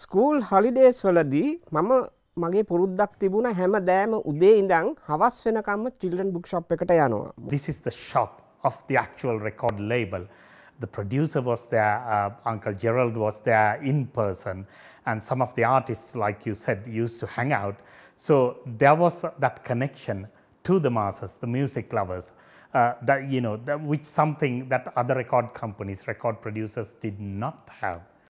School හලිඩේස්වලදී මම මගේ පුරුද්දක් තිබුණ හැම දෑම උදේ ඉඳං හවස් වෙනකම්ම චිල්ඩන් බුක්ෂප් එකට යනවා. This is the shop of the actual record label. The producer was there, uh, Uncle Gerald was there in person, and some of the artists, like you said, used to hang out. So there was that connection to the masses, the music lovers, uh, that you know, that, which something that other record companies, record producers did not have.